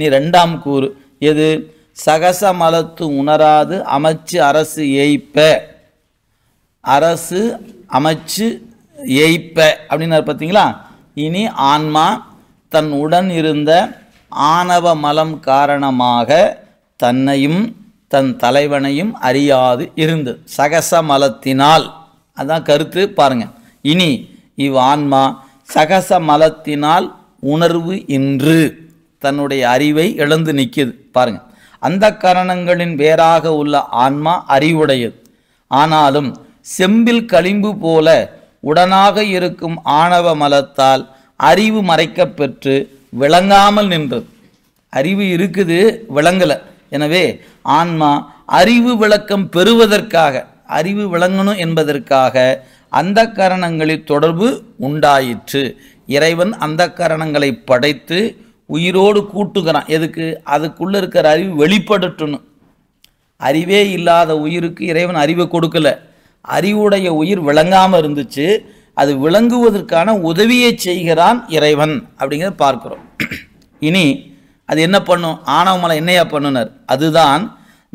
நீ ரெண்டாம் கூறு எது சகசமலத்து உணராது அமைச்சு அரசு ஏய்ப்ப அரசு அமைச்சு ஏய்ப்ப அப்படின்னாரு பார்த்தீங்களா இனி ஆன்மா தன் உடன் இருந்த ஆணவ மலம் காரணமாக தன்னையும் தன் தலைவனையும் அறியாது இருந்து சகச மலத்தினால் அதான் கருத்து பாருங்கள் இனி இவ் ஆன்மா சகச மலத்தினால் உணர்வு இன்று தன்னுடைய அறிவை எழுந்து நிற்கிது பாருங்கள் அந்த கரணங்களின் வேறாக உள்ள ஆன்மா அறிவுடையது ஆனாலும் செம்பில் களிம்பு போல உடனாக இருக்கும் ஆணவ மலத்தால் அறிவு மறைக்கப்பெற்று விளங்காமல் நின்றது அறிவு இருக்குது விளங்கலை எனவே ஆன்மா அறிவு விளக்கம் பெறுவதற்காக அறிவு விளங்கணும் என்பதற்காக அந்த கரணங்களில் தொடர்பு உண்டாயிற்று இறைவன் அந்த கரணங்களை படைத்து உயிரோடு கூட்டுகிறான் எதுக்கு அதுக்குள்ளே இருக்கிற அறிவு வெளிப்படட்டுன்னு அறிவே இல்லாத உயிருக்கு இறைவன் அறிவை கொடுக்கல அறிவுடைய உயிர் விளங்காமல் இருந்துச்சு அது விளங்குவதற்கான உதவியை செய்கிறான் இறைவன் அப்படிங்கிறத பார்க்குறோம் இனி அது என்ன பண்ணும் ஆணவமலை என்னையா பண்ணுனர் அதுதான்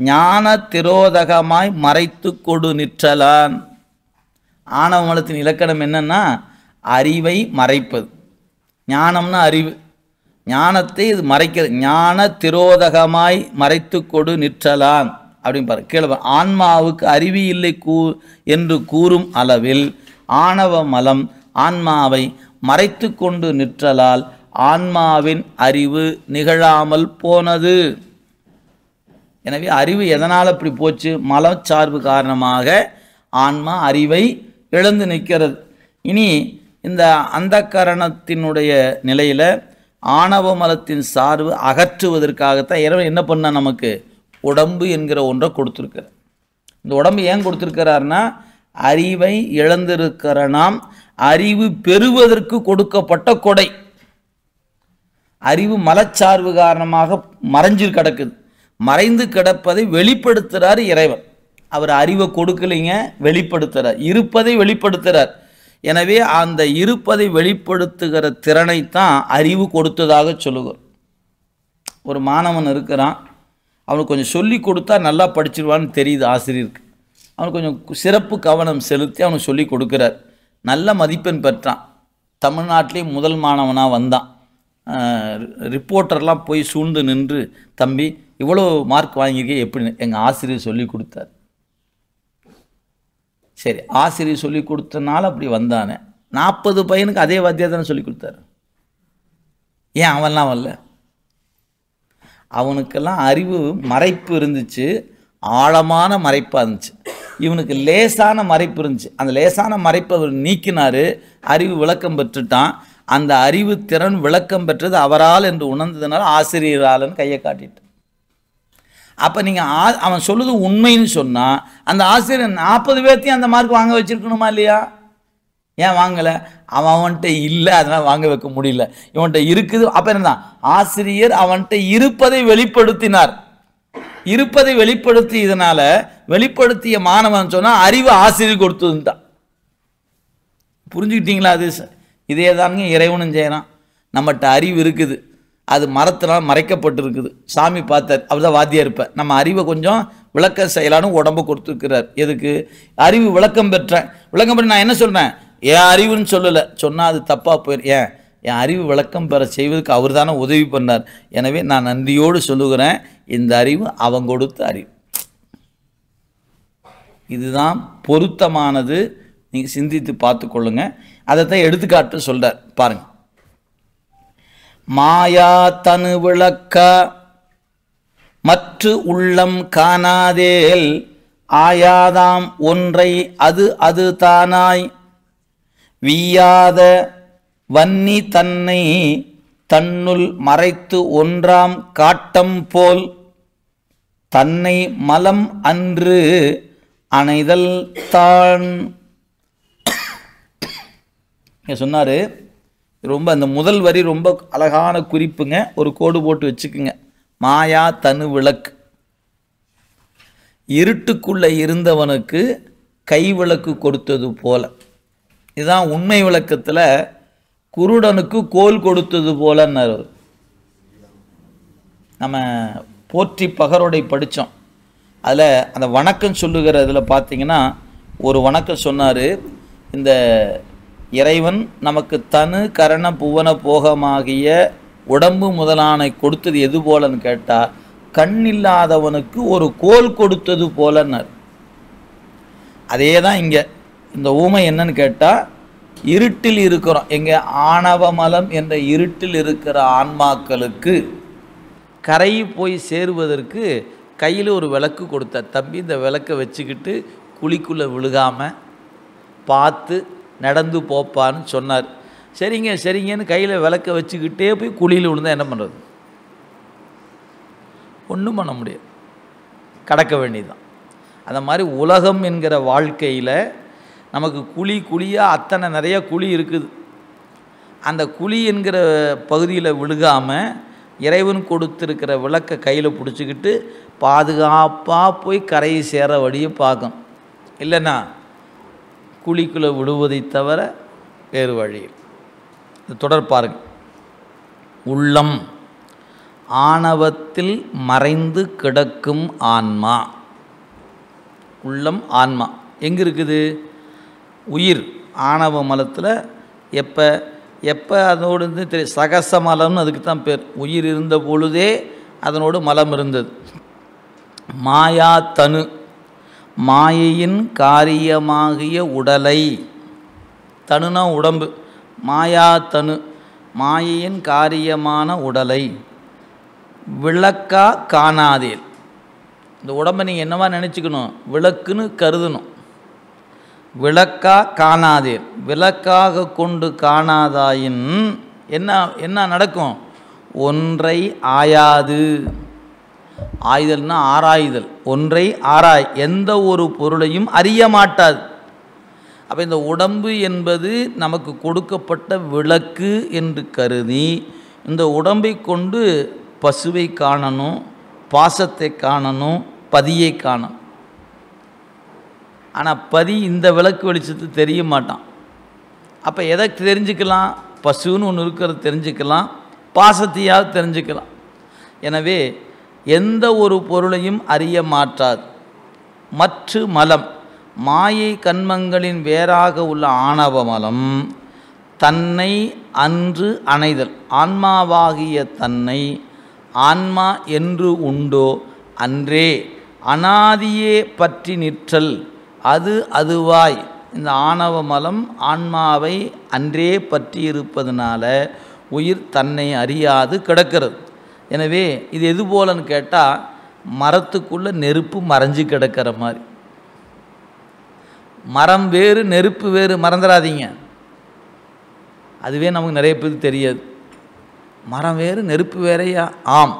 ஞான திரோதகமாய் மறைத்து கொடு நிற்றலான் ஆணவமலத்தின் இலக்கணம் என்னென்னா அறிவை மறைப்பது ஞானம்னா அறிவு ஞானத்தை இது மறைக்க ஞான திரோதகமாய் மறைத்து கொடு நிற்றலாம் அப்படின்னு பாரு கீழே ஆன்மாவுக்கு அறிவி இல்லை கூ என்று கூறும் அளவில் ஆணவ மலம் ஆன்மாவை மறைத்து கொண்டு நிற்றலால் ஆன்மாவின் அறிவு நிகழாமல் போனது எனவே அறிவு எதனால் அப்படி போச்சு மலச்சார்பு காரணமாக ஆன்மா அறிவை இழந்து நிற்கிறது இனி இந்த அந்த கரணத்தினுடைய நிலையில் ஆணவ மலத்தின் சார்பு அகற்றுவதற்காகத்தான் இறைவன் என்ன பண்ணால் நமக்கு உடம்பு என்கிற ஒன்றை கொடுத்துருக்கிறார் இந்த உடம்பு ஏன் கொடுத்துருக்கிறார்னா அறிவை இழந்திருக்கிற நாம் அறிவு பெறுவதற்கு கொடுக்கப்பட்ட கொடை அறிவு மலச்சார்பு காரணமாக மறைஞ்சு கிடக்குது மறைந்து கிடப்பதை வெளிப்படுத்துகிறார் இறைவன் அவர் அறிவை கொடுக்கலைங்க வெளிப்படுத்துகிறார் இருப்பதை வெளிப்படுத்துகிறார் எனவே அந்த இருப்பதை வெளிப்படுத்துகிற திறனைத்தான் அறிவு கொடுத்ததாக சொல்லுகிறோம் ஒரு மாணவன் இருக்கிறான் அவனுக்கு கொஞ்சம் சொல்லி கொடுத்தா நல்லா படிச்சிருவான்னு தெரியுது ஆசிரியருக்கு அவனுக்கு கொஞ்சம் சிறப்பு கவனம் செலுத்தி அவனுக்கு சொல்லி கொடுக்குறார் நல்ல மதிப்பெண் பெற்றான் தமிழ்நாட்டிலே முதல் மாணவனாக வந்தான் ரிப்போர்ட்டர்லாம் போய் சூழ்ந்து நின்று தம்பி இவ்வளோ மார்க் வாங்கியிருக்கே எப்படின்னு எங்கள் ஆசிரியர் சொல்லி கொடுத்தார் சரி ஆசிரியர் சொல்லி கொடுத்தனால அப்படி வந்தானே நாற்பது பையனுக்கு அதே வாத்தியாதான சொல்லி கொடுத்தாரு ஏன் அவன்லாம் வரல அவனுக்கெல்லாம் அறிவு மறைப்பு இருந்துச்சு ஆழமான மறைப்பாக இருந்துச்சு இவனுக்கு லேசான மறைப்பு இருந்துச்சு அந்த லேசான மறைப்பை அவர் நீக்கினார் அறிவு விளக்கம் பெற்றுட்டான் அந்த அறிவு திறன் விளக்கம் பெற்றது அவரால் என்று உணர்ந்ததுனால ஆசிரியராலன்னு கையை காட்டிட்டு அப்போ நீங்கள் ஆ அவன் சொல்லுது உண்மைன்னு சொன்னால் அந்த ஆசிரியர் நாற்பது பேர்த்தையும் அந்த மார்க் வாங்க வச்சுருக்கணுமா இல்லையா ஏன் வாங்கலை அவன் அவன்கிட்ட இல்லை அதனால் வாங்க வைக்க முடியல இவன்கிட்ட இருக்குது அப்போ என்னதான் ஆசிரியர் அவன்கிட்ட இருப்பதை வெளிப்படுத்தினார் இருப்பதை வெளிப்படுத்தி இதனால் வெளிப்படுத்திய மாணவன் சொன்னால் அறிவு ஆசிரியர் தான் புரிஞ்சுக்கிட்டீங்களா அது இதே தானுங்க இறைவனும் செய்கிறான் நம்மகிட்ட அறிவு இருக்குது அது மரத்தினால் மறைக்கப்பட்டிருக்குது சாமி பார்த்தார் அவர் தான் வாத்தியாக இருப்பேன் நம்ம அறிவை கொஞ்சம் விளக்க செய்யலான்னு உடம்பு கொடுத்துருக்கிறார் எதுக்கு அறிவு விளக்கம் பெற்றேன் விளக்கம் பெற்ற நான் என்ன சொல்கிறேன் என் அறிவுன்னு சொல்லலை சொன்னால் அது தப்பாக போயிரு ஏன் என் அறிவு விளக்கம் பெற செய்வதற்கு அவர் தானே உதவி பண்ணார் எனவே நான் நன்றியோடு சொல்லுகிறேன் இந்த அறிவு அவங்க கொடுத்த அறிவு இதுதான் பொருத்தமானது நீங்கள் சிந்தித்து பார்த்து கொள்ளுங்கள் அதைத்தான் எடுத்துக்காட்டு சொல்கிறார் பாருங்கள் மாயா தனு விளக்க மற்று உள்ளம் காணாதேல் ஆயாதாம் ஒன்றை அது அது தானாய் வியாத வன்னி தன்னை தன்னுள் மறைத்து ஒன்றாம் காட்டம் போல் தன்னை மலம் அன்று அனைதல் தான் சொன்னார் ரொம்ப அந்த முதல் வரி ரொம்ப அழகான குறிப்புங்க ஒரு கோடு போட்டு வச்சுக்குங்க மாயா தனு விளக்கு இருட்டுக்குள்ளே இருந்தவனுக்கு கை விளக்கு கொடுத்தது போல இதுதான் உண்மை விளக்கத்தில் குருடனுக்கு கோல் கொடுத்தது போலன்னார் நம்ம போற்றி பகரோடை படித்தோம் அதில் அந்த வணக்கம் சொல்லுகிற இதில் பார்த்தீங்கன்னா ஒரு வணக்கம் சொன்னார் இந்த இறைவன் நமக்கு தனு கரண புவன போகமாகிய உடம்பு முதலானை கொடுத்தது எது போலன்னு கேட்டால் கண் இல்லாதவனுக்கு ஒரு கோல் கொடுத்தது போலன்னார் அதே தான் இங்கே இந்த ஊமை என்னன்னு கேட்டால் இருட்டில் இருக்கிறோம் எங்கள் ஆணவமலம் என்ற இருட்டில் இருக்கிற ஆன்மாக்களுக்கு கரை போய் சேருவதற்கு கையில் ஒரு விளக்கு கொடுத்தார் தம்பி இந்த விளக்கை வச்சுக்கிட்டு குழிக்குள்ளே விழுகாமல் பார்த்து நடந்து போப்பான்னு சொன்னார் சரிங்க சரிங்கன்னு கையில் விளக்க வச்சுக்கிட்டே போய் குழியில் விழுந்தால் என்ன பண்ணுறது ஒன்றும் பண்ண முடியாது கடக்க வேண்டியதுதான் அந்த மாதிரி உலகம் என்கிற வாழ்க்கையில் நமக்கு குழி குழியாக அத்தனை நிறைய குழி இருக்குது அந்த குழி என்கிற பகுதியில் விழுகாமல் இறைவன் கொடுத்துருக்கிற விளக்கை கையில் பிடிச்சிக்கிட்டு பாதுகாப்பாக போய் கரையை சேர வழியை பார்க்கும் இல்லைன்னா குழிக்குள்ளே விழுவதை தவிர வேறு வழி தொடர் பாருங்க உள்ளம் ஆணவத்தில் மறைந்து கிடக்கும் ஆன்மா உள்ளம் ஆன்மா எங்கே இருக்குது உயிர் ஆணவ மலத்தில் எப்போ எப்போ அதோடு இருந்து தெரியும் சகச மலம்னு அதுக்கு தான் பேர் உயிர் இருந்த பொழுதே அதனோடு மலம் இருந்தது மாயா தனு மாயையின் காரியமாகிய உடலை தனுனா உடம்பு மாயா தனு மாயையின் காரியமான உடலை விளக்கா காணாதே இந்த உடம்பை நீங்கள் என்னவா நினச்சிக்கணும் விளக்குன்னு கருதணும் விளக்கா காணாதே விளக்காக கொண்டு காணாதாயின் என்ன என்ன நடக்கும் ஒன்றை ஆயாது ஆயுதல்னா ஆராயுதல் ஒன்றை ஆராய் எந்த ஒரு பொருளையும் அறிய மாட்டாது அப்போ இந்த உடம்பு என்பது நமக்கு கொடுக்கப்பட்ட விளக்கு என்று கருதி இந்த உடம்பை கொண்டு பசுவை காணணும் பாசத்தை காணணும் பதியை காணும் ஆனால் பதி இந்த விளக்கு வெளிச்சத்து தெரிய மாட்டான் அப்போ எதை தெரிஞ்சுக்கலாம் பசுன்னு ஒன்று இருக்கிறத தெரிஞ்சுக்கலாம் பாசத்தையாவது தெரிஞ்சுக்கலாம் எனவே எந்த ஒரு பொருளையும் அறிய மாற்றாது மற்ற மலம் மாயை கண்மங்களின் வேறாக உள்ள ஆணவ மலம் தன்னை அன்று அணைதல் ஆன்மாவாகிய தன்னை ஆன்மா என்று உண்டோ அன்றே அனாதியே பற்றி நிற்றல் அது அதுவாய் இந்த ஆணவ மலம் ஆன்மாவை அன்றே பற்றி இருப்பதனால உயிர் தன்னை அறியாது கிடக்கிறது எனவே இது எது போலன்னு கேட்டால் மரத்துக்குள்ளே நெருப்பு மறைஞ்சு கிடக்கிற மாதிரி மரம் வேறு நெருப்பு வேறு மறந்துடாதீங்க அதுவே நமக்கு நிறைய பேருக்கு தெரியாது மரம் வேறு நெருப்பு வேறையா ஆம்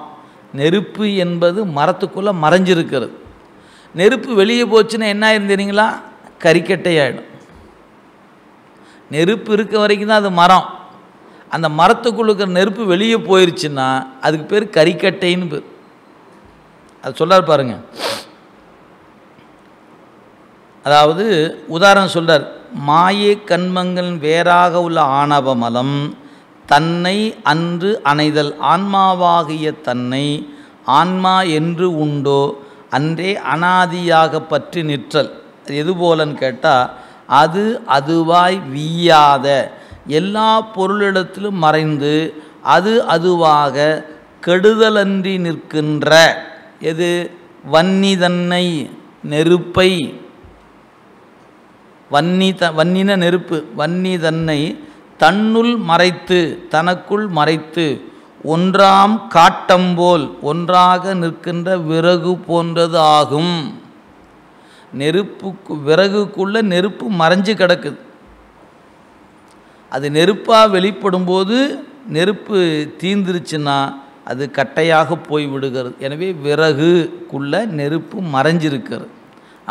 நெருப்பு என்பது மரத்துக்குள்ளே மறைஞ்சிருக்கிறது நெருப்பு வெளியே போச்சுன்னா என்ன ஆயிரும் தெரியுங்களா கறிக்கட்டை ஆகிடும் நெருப்பு இருக்க வரைக்கும் தான் அது மரம் அந்த மரத்துக்குள்ள இருக்கிற நெருப்பு வெளியே போயிருச்சுன்னா அதுக்கு பேர் கறிக்கட்டைன்னு பேர் அது சொல்கிறார் பாருங்க அதாவது உதாரணம் சொல்கிறார் மாயை கண்மங்கள் வேறாக உள்ள ஆணவமலம் தன்னை அன்று அணைதல் ஆன்மாவாகிய தன்னை ஆன்மா என்று உண்டோ அன்றே அனாதியாக பற்றி நிற்றல் எது போலன்னு கேட்டால் அது அதுவாய் வீயாத எல்லா பொருளிடத்திலும் மறைந்து அது அதுவாக கெடுதலன்றி நிற்கின்ற எது வன்னிதன்னை நெருப்பை வன்னி த வன்னின நெருப்பு வன்னி தன்னை தன்னுள் மறைத்து தனக்குள் மறைத்து ஒன்றாம் காட்டம்போல் ஒன்றாக நிற்கின்ற விறகு போன்றது ஆகும் நெருப்புக்கு விறகுக்குள்ளே நெருப்பு மறைஞ்சு கிடக்குது அது நெருப்பாக வெளிப்படும் போது நெருப்பு தீந்துருச்சுன்னா அது கட்டையாக போய் விடுகிறது எனவே விறகுக்குள்ளே நெருப்பு மறைஞ்சிருக்கிறது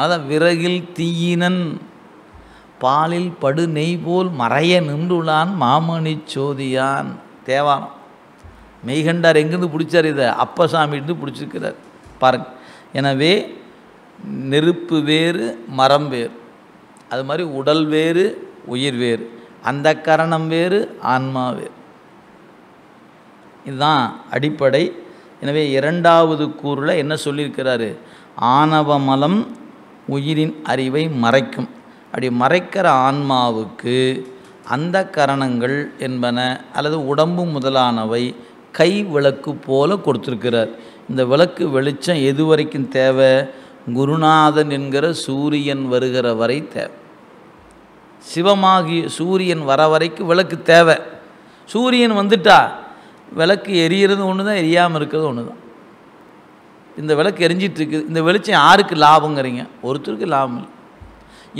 அதான் விறகில் தீயினன் பாலில் படு நெய் போல் மறைய நின்றுளான் மாமணி சோதியான் தேவாரம் மெய்கண்டார் எங்கேருந்து பிடிச்சார் இதை அப்பசாமிட்டு பிடிச்சிருக்கிறார் பாருங்க எனவே நெருப்பு வேறு மரம் வேறு அது மாதிரி உடல் வேறு உயிர் வேறு அந்த கரணம் வேறு ஆன்மா வேறு இதுதான் அடிப்படை எனவே இரண்டாவது கூறில் என்ன சொல்லியிருக்கிறாரு ஆணவ மலம் உயிரின் அறிவை மறைக்கும் அப்படி மறைக்கிற ஆன்மாவுக்கு அந்த கரணங்கள் என்பன அல்லது உடம்பு முதலானவை கை விளக்கு போல கொடுத்துருக்கிறார் இந்த விளக்கு வெளிச்சம் எது வரைக்கும் தேவை குருநாதன் என்கிற சூரியன் வருகிற வரை தேவை சிவமாகிய சூரியன் வர வரைக்கும் விளக்கு தேவை சூரியன் வந்துட்டா விளக்கு எரியறது ஒன்று தான் எரியாமல் இருக்கிறது ஒன்று தான் இந்த விளக்கு எரிஞ்சிட்ருக்கு இந்த வெளிச்சம் யாருக்கு லாபங்கிறீங்க ஒருத்தருக்கு லாபம் இல்லை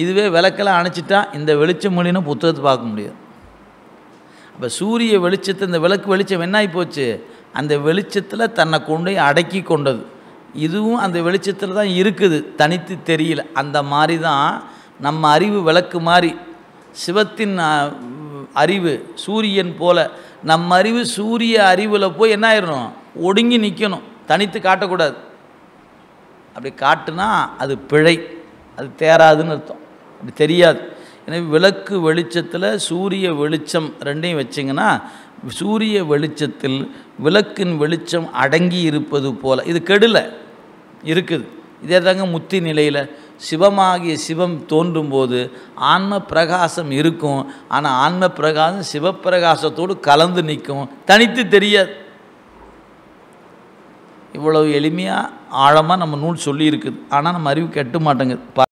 இதுவே விளக்கெல்லாம் அணைச்சிட்டா இந்த வெளிச்சம் மொழினா புத்தகத்தை பார்க்க முடியாது அப்போ சூரிய வெளிச்சத்தை இந்த விளக்கு வெளிச்சம் என்னாகி போச்சு அந்த வெளிச்சத்தில் தன்னை கொண்டு அடக்கி கொண்டது இதுவும் அந்த வெளிச்சத்தில் தான் இருக்குது தனித்து தெரியல அந்த மாதிரி தான் நம்ம அறிவு விளக்கு மாதிரி சிவத்தின் அறிவு சூரியன் போல் நம்ம அறிவு சூரிய அறிவில் போய் என்ன ஆயிடணும் ஒடுங்கி நிற்கணும் தனித்து காட்டக்கூடாது அப்படி காட்டுனா அது பிழை அது தேராதுன்னு அர்த்தம் அப்படி தெரியாது எனவே விளக்கு வெளிச்சத்தில் சூரிய வெளிச்சம் ரெண்டையும் வச்சிங்கன்னா சூரிய வெளிச்சத்தில் விளக்கின் வெளிச்சம் அடங்கி இருப்பது போல் இது கெடுல இருக்குது இதே தாங்க முத்தி நிலையில் சிவமாகிய சிவம் தோன்றும் போது ஆன்ம பிரகாசம் இருக்கும் ஆனால் ஆன்ம பிரகாசம் சிவப்பிரகாசத்தோடு கலந்து நிற்கும் தனித்து தெரியாது இவ்வளவு எளிமையாக ஆழமாக நம்ம நூல் சொல்லியிருக்குது ஆனால் நம்ம அறிவு கெட்டு மாட்டேங்குது